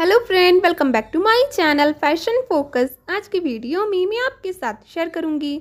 hello friend welcome back to my channel fashion focus आज की video में मैं आपके साथ शेयर करूंगी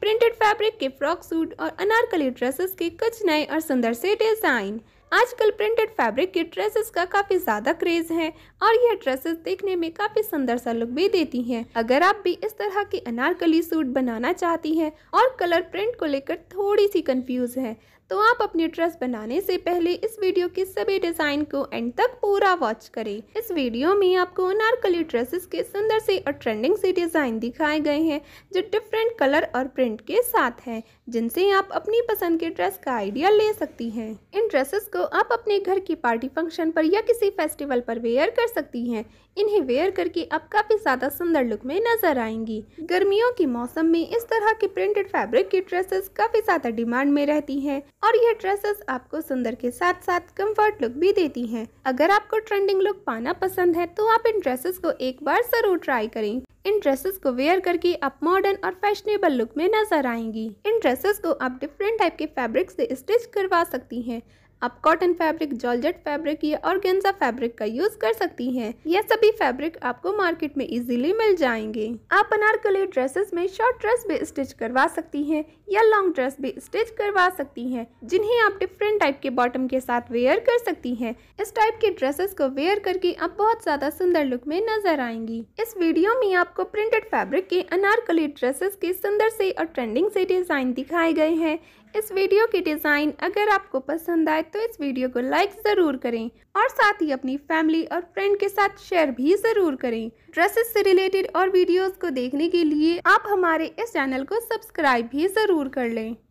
प्रिंटेड फैब्रिक के फ्रॉक सूट और अनारकली ड्रेसेस के कुछ नए और सुंदर से डिज़ाइन आजकल प्रिंटेड फैब्रिक की ड्रेसेस का काफ़ी ज़्यादा क्रेज़ है और यह ड्रेसेस देखने में काफ़ी सुंदर सा लुक भी देती हैं अगर आप भी इस तरह की अनारकली सूट बनाना चाहती हैं और कलर प्रिंट को लेकर थोड़ी सी कंफ्यूज है तो आप अपनी ड्रेस बनाने से पहले इस वीडियो के सभी डिज़ाइन को एंड तक पूरा वॉच करें इस वीडियो में आपको अनारकली ड्रेसेस के सुंदर से और ट्रेंडिंग से डिज़ाइन दिखाए गए हैं जो डिफरेंट कलर और प्रिंट के साथ है जिनसे आप अपनी पसंद के ड्रेस का आइडिया ले सकती है इन ड्रेसेस को तो आप अपने घर की पार्टी फंक्शन पर या किसी फेस्टिवल पर वेयर कर सकती हैं इन्हें वेयर करके आप काफ़ी ज़्यादा सुंदर लुक में नजर आएंगी गर्मियों के मौसम में इस तरह के प्रिंटेड फैब्रिक की ड्रेसेस काफ़ी ज़्यादा डिमांड में रहती हैं और यह ड्रेसेस आपको सुंदर के साथ साथ कम्फर्ट लुक भी देती हैं अगर आपको ट्रेंडिंग लुक पाना पसंद है तो आप इन ड्रेसेस को एक बार ज़रूर ट्राई करें इन ड्रेसेस को वेयर करके आप मॉडर्न और फैशनेबल लुक में नजर आएंगी इन ड्रेसेस को आप डिफरेंट टाइप के फैब्रिक से स्टिच करवा सकती हैं आप कॉटन फैब्रिक जॉर्जेट फैब्रिक या ऑर्गेन्जा फैब्रिक का यूज कर सकती हैं यह सभी फैब्रिक आपको मार्केट में इजीली मिल जाएंगे आप अनारकली ड्रेसेस में शॉर्ट ड्रेस भी स्टिच करवा सकती हैं या लॉन्ग ड्रेस भी स्टिच करवा सकती हैं जिन्हें आप डिफरेंट टाइप के बॉटम के साथ वेयर कर सकती है इस टाइप के ड्रेसेस को वेयर करके आप बहुत ज्यादा सुंदर लुक में नजर आएंगी इस वीडियो में आपको प्रिंटेड फैब्रिक के अनारकली ड्रेसेस के सुंदर से और ट्रेंडिंग से डिजाइन दिखाए गए हैं इस वीडियो की डिज़ाइन अगर आपको पसंद आए तो इस वीडियो को लाइक ज़रूर करें और साथ ही अपनी फैमिली और फ्रेंड के साथ शेयर भी ज़रूर करें ड्रेसेस से रिलेटेड और वीडियोस को देखने के लिए आप हमारे इस चैनल को सब्सक्राइब भी ज़रूर कर लें